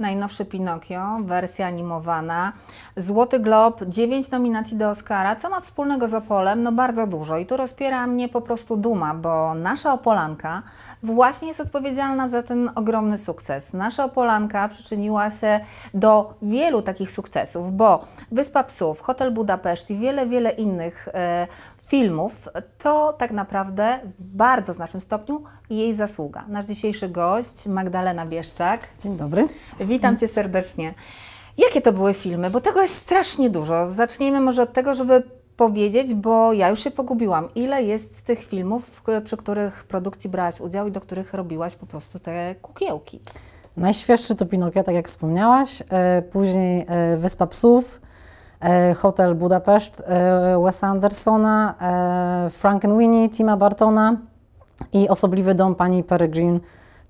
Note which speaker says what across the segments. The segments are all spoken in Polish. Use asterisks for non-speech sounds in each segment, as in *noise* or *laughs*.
Speaker 1: najnowszy Pinokio, wersja animowana, Złoty Glob, 9 nominacji do Oscara. Co ma wspólnego z Opolem? No bardzo dużo i tu rozpiera mnie po prostu duma, bo nasza Opolanka właśnie jest odpowiedzialna za ten ogromny sukces. Nasza Opolanka przyczyniła się do wielu takich sukcesów, bo Wyspa Psów, Hotel Budapeszt i wiele, wiele innych e, filmów, to tak naprawdę w bardzo znacznym stopniu jej zasługa. Nasz dzisiejszy gość, Magdalena Bieszczak. Dzień dobry. Witam Cię serdecznie. Jakie to były filmy? Bo tego jest strasznie dużo. Zacznijmy może od tego, żeby powiedzieć, bo ja już się pogubiłam. Ile jest tych filmów, przy których produkcji brałaś udział i do których robiłaś po prostu te kukiełki?
Speaker 2: Najświeższy to Pinokio, tak jak wspomniałaś. E, później e, Wyspa Psów, E, Hotel Budapeszt e, Wesa Andersona, e, Winnie, Tima Bartona i Osobliwy Dom Pani Peregrine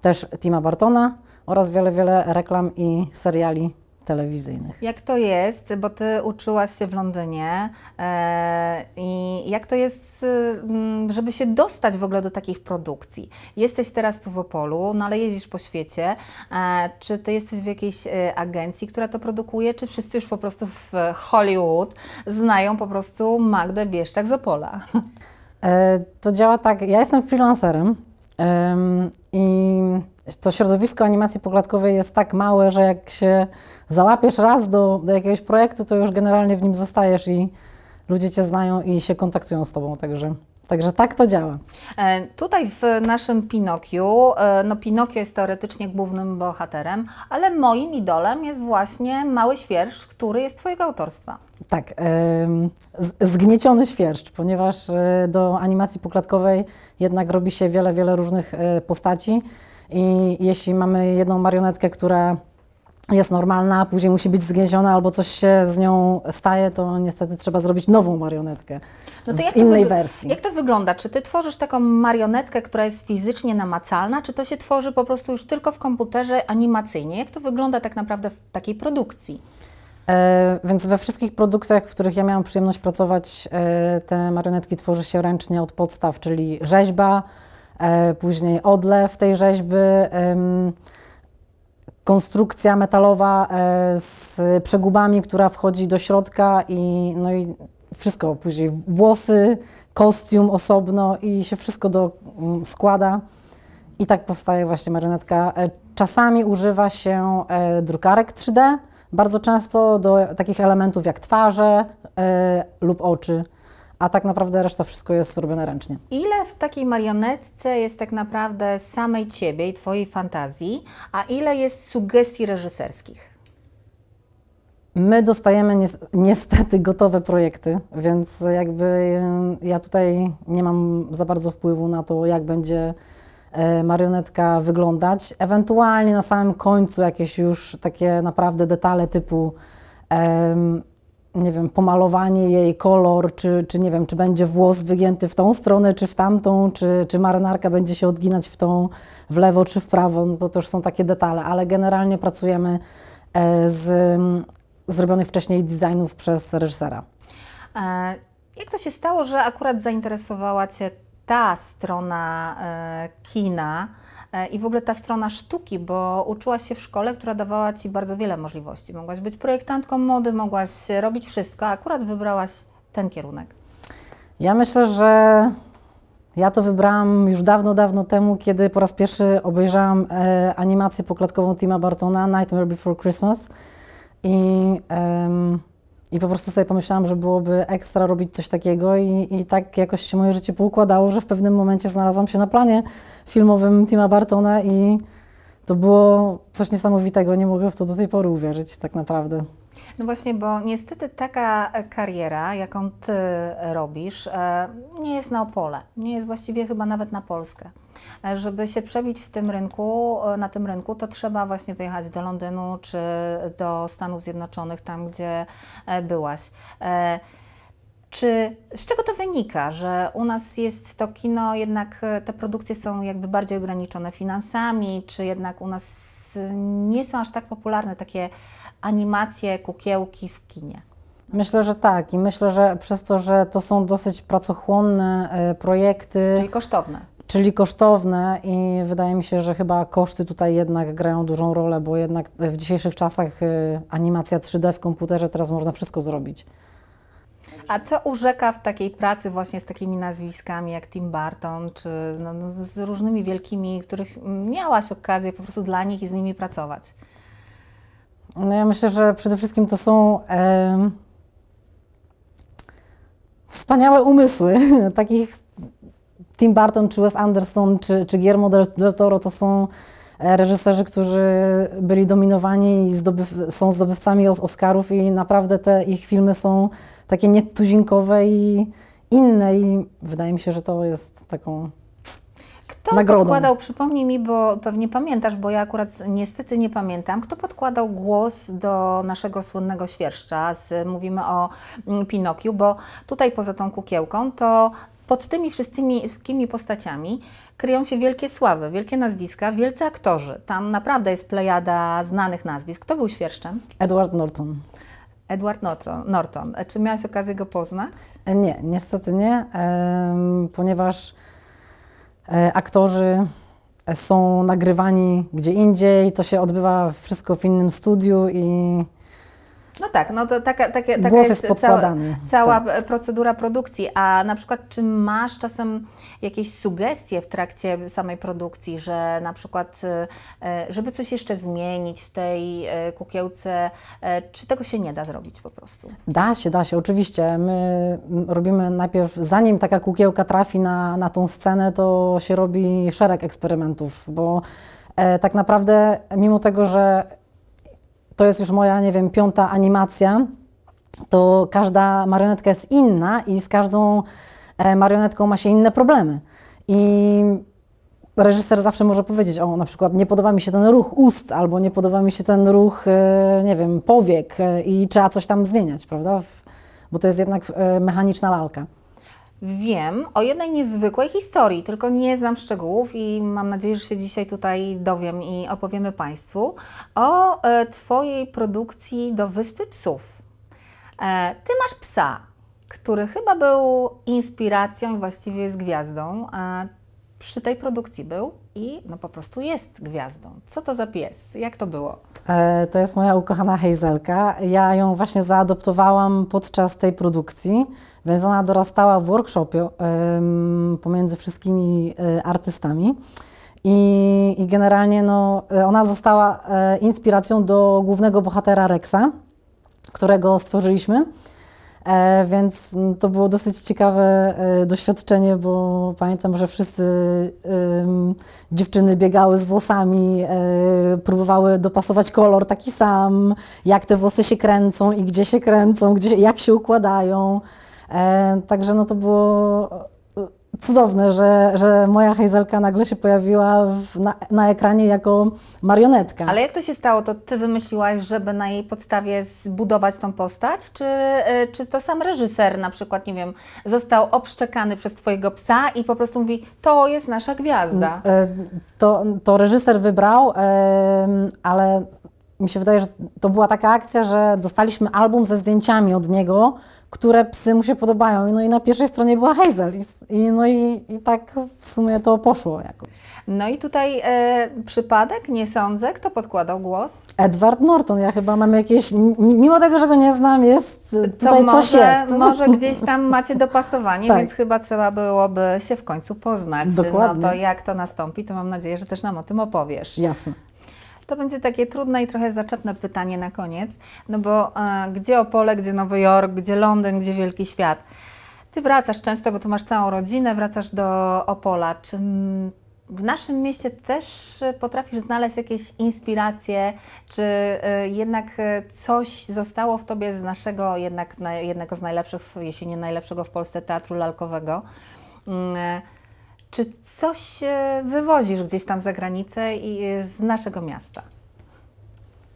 Speaker 2: też Tima Bartona oraz wiele, wiele reklam i seriali telewizyjnych.
Speaker 1: Jak to jest, bo ty uczyłaś się w Londynie e, i jak to jest, mm, żeby się dostać w ogóle do takich produkcji? Jesteś teraz tu w Opolu, no ale jeździsz po świecie. E, czy ty jesteś w jakiejś e, agencji, która to produkuje, czy wszyscy już po prostu w Hollywood znają po prostu Magdę Bieszczak z Opola?
Speaker 2: to działa tak, ja jestem freelancerem, i to środowisko animacji pokładkowej jest tak małe, że jak się załapiesz raz do, do jakiegoś projektu, to już generalnie w nim zostajesz i ludzie cię znają i się kontaktują z tobą, także... Także tak to działa.
Speaker 1: E, tutaj w naszym Pinokiu, e, no Pinokio jest teoretycznie głównym bohaterem, ale moim idolem jest właśnie Mały Świerszcz, który jest Twojego autorstwa.
Speaker 2: Tak, zgnieciony świerszcz, ponieważ e, do animacji poklatkowej jednak robi się wiele, wiele różnych postaci i jeśli mamy jedną marionetkę, która jest normalna, a później musi być zgięziona, albo coś się z nią staje, to niestety trzeba zrobić nową marionetkę no w innej wersji.
Speaker 1: Jak to wygląda? Czy ty tworzysz taką marionetkę, która jest fizycznie namacalna, czy to się tworzy po prostu już tylko w komputerze animacyjnie? Jak to wygląda tak naprawdę w takiej produkcji?
Speaker 2: E, więc we wszystkich produkcjach, w których ja miałam przyjemność pracować, e, te marionetki tworzy się ręcznie od podstaw, czyli rzeźba, e, później odlew tej rzeźby konstrukcja metalowa e, z przegubami, która wchodzi do środka i, no i wszystko później, włosy, kostium osobno i się wszystko do, mm, składa i tak powstaje właśnie marionetka. E, czasami używa się e, drukarek 3D, bardzo często do takich elementów jak twarze lub oczy a tak naprawdę reszta wszystko jest zrobione ręcznie.
Speaker 1: Ile w takiej marionetce jest tak naprawdę samej ciebie i twojej fantazji, a ile jest sugestii
Speaker 2: reżyserskich? My dostajemy niestety gotowe projekty, więc jakby ja tutaj nie mam za bardzo wpływu na to, jak będzie e, marionetka wyglądać. Ewentualnie na samym końcu jakieś już takie naprawdę detale typu nie wiem, pomalowanie jej, kolor, czy, czy nie wiem, czy będzie włos wygięty w tą stronę, czy w tamtą, czy, czy marynarka będzie się odginać w tą, w lewo, czy w prawo, no to też są takie detale, ale generalnie pracujemy e, z mm, zrobionych wcześniej designów przez reżysera.
Speaker 1: E, jak to się stało, że akurat zainteresowała Cię ta strona e, kina? E, i w ogóle ta strona sztuki, bo uczyłaś się w szkole, która dawała Ci bardzo wiele możliwości. Mogłaś być projektantką mody, mogłaś robić wszystko, a akurat wybrałaś ten kierunek.
Speaker 2: Ja myślę, że ja to wybrałam już dawno, dawno temu, kiedy po raz pierwszy obejrzałam e, animację poklatkową Tima Bartona, Nightmare Before Christmas. I... I po prostu sobie pomyślałam, że byłoby ekstra robić coś takiego, i, i tak jakoś się moje życie poukładało, że w pewnym momencie znalazłam się na planie filmowym Tima Bartona, i to było coś niesamowitego. Nie mogę w to do tej pory uwierzyć, tak naprawdę.
Speaker 1: No właśnie, bo niestety taka kariera, jaką ty e, robisz, e, nie jest na Opole, nie jest właściwie chyba nawet na Polskę. E, żeby się przebić w tym rynku, na tym rynku, to trzeba właśnie wyjechać do Londynu czy do Stanów Zjednoczonych, tam gdzie byłaś. Czy z czego to wynika, że u nas jest to kino, jednak te produkcje są jakby bardziej ograniczone finansami, czy jednak u nas nie są aż tak popularne takie animacje, kukiełki w kinie.
Speaker 2: Myślę, że tak i myślę, że przez to, że to są dosyć pracochłonne e, projekty. Czyli kosztowne. Czyli kosztowne i wydaje mi się, że chyba koszty tutaj jednak grają dużą rolę, bo jednak w dzisiejszych czasach e, animacja 3D w komputerze teraz można wszystko zrobić.
Speaker 1: A co urzeka w takiej pracy właśnie z takimi nazwiskami jak Tim Burton, czy no, no, z różnymi wielkimi, których miałaś okazję po prostu dla nich i z nimi pracować?
Speaker 2: No ja myślę, że przede wszystkim to są e, wspaniałe umysły *laughs* takich Tim Burton, czy Wes Anderson, czy, czy Guillermo del Toro to są e, reżyserzy, którzy byli dominowani i zdobyw są zdobywcami Oscarów i naprawdę te ich filmy są takie nietuzinkowe i inne i wydaje mi się, że to jest taką kto nagrodą. podkładał,
Speaker 1: przypomnij mi, bo pewnie pamiętasz, bo ja akurat niestety nie pamiętam, kto podkładał głos do naszego słynnego świerszcza, z, mówimy o mm, Pinokiu, bo tutaj poza tą kukiełką to pod tymi wszystkimi postaciami kryją się wielkie sławy, wielkie nazwiska, wielcy aktorzy. Tam naprawdę jest plejada znanych nazwisk. Kto był świerszczem?
Speaker 2: Edward Norton.
Speaker 1: Edward Norton. E, czy miałaś okazję go
Speaker 2: poznać? E, nie, niestety nie, ponieważ e, aktorzy są nagrywani gdzie indziej, to się odbywa wszystko w innym studiu i
Speaker 1: no tak, no to taka, taka, taka jest cała, cała tak. procedura produkcji. A na przykład, czy masz czasem jakieś sugestie w trakcie samej produkcji, że na przykład, y, y, żeby coś jeszcze zmienić w tej y, kukiełce, czy tego się nie da zrobić po prostu?
Speaker 2: Da się, da się, oczywiście. My robimy najpierw, zanim taka kukiełka trafi na, na tą scenę, to się robi szereg eksperymentów, bo e, tak naprawdę, mimo tego, że to jest już moja, nie wiem, piąta animacja, to każda marionetka jest inna i z każdą e, marionetką ma się inne problemy. I reżyser zawsze może powiedzieć, o na przykład nie podoba mi się ten ruch ust, albo nie podoba mi się ten ruch, e, nie wiem, powiek e, i trzeba coś tam zmieniać, prawda? Bo to jest jednak mechaniczna lalka.
Speaker 1: Wiem o jednej niezwykłej historii, tylko nie znam szczegółów i mam nadzieję, że się dzisiaj tutaj dowiem i opowiemy Państwu o e, Twojej produkcji do Wyspy Psów. E, ty masz psa, który chyba był inspiracją i właściwie jest gwiazdą przy tej produkcji był i no po prostu jest gwiazdą. Co to za pies? Jak to było?
Speaker 2: E, to jest moja ukochana Hejzelka. Ja ją właśnie zaadoptowałam podczas tej produkcji, więc ona dorastała w workshopie pomiędzy wszystkimi y, artystami. I, I, generalnie no, e, ona została e, inspiracją do głównego bohatera Rexa, którego stworzyliśmy. E, więc mm, to było dosyć ciekawe e, doświadczenie, bo pamiętam, że wszyscy dziewczyny biegały z włosami, e, próbowały dopasować kolor taki sam, jak te włosy się kręcą i gdzie się kręcą, gdzie, jak się układają. Także no to było cudowne, że, że moja Hejzelka nagle się pojawiła w, na, na, ekranie jako marionetka. Ale jak to się stało? To ty
Speaker 1: wymyśliłaś, żeby na jej podstawie zbudować tą postać? Czy, e, czy to sam reżyser na przykład, nie wiem, został obszczekany przez twojego psa i po prostu mówi, to jest nasza gwiazda?
Speaker 2: Mm, e, to, to reżyser wybrał, e, ale mi się wydaje, że to była taka akcja, że dostaliśmy album ze zdjęciami od niego, które psy mu się podobają. No i na pierwszej stronie była Hazel i, no i, i tak w sumie to poszło jakoś.
Speaker 1: No i tutaj e, przypadek, nie sądzę, kto podkładał głos?
Speaker 2: Edward Norton, ja chyba mam jakieś, mimo tego, że go nie znam, jest e, tutaj może, coś jest. *laughs* Może
Speaker 1: gdzieś tam macie dopasowanie, tak. więc chyba trzeba byłoby się w końcu poznać. Dokładnie. No to jak to nastąpi, to mam nadzieję, że też nam o tym opowiesz. Jasne. To będzie takie trudne i trochę zaczepne pytanie na koniec, no bo e, gdzie Opole, gdzie Nowy Jork, gdzie Londyn, gdzie Wielki Świat? Ty wracasz często, bo tu masz całą rodzinę, wracasz do Opola. Czy w naszym mieście też e, potrafisz znaleźć jakieś inspiracje, czy e, jednak e, coś zostało w tobie z naszego, jednak jednego z najlepszych, jeśli nie najlepszego w Polsce teatru lalkowego? Mm, czy coś e, wywozisz gdzieś tam za granicę i e, z naszego miasta?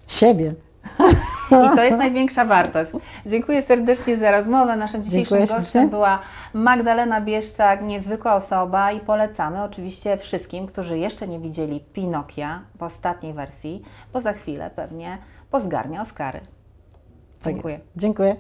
Speaker 2: Siebie. *laughs* I
Speaker 1: to jest największa wartość. Dziękuję serdecznie za rozmowę. Naszym dzisiejszym Dziękuję gościem była Magdalena Bieszczak, niezwykła osoba i polecamy oczywiście wszystkim, którzy jeszcze nie widzieli Pinokia w ostatniej wersji, bo za chwilę pewnie pozgarnia Oscary.
Speaker 2: Dziękuję. Tak Dziękuję.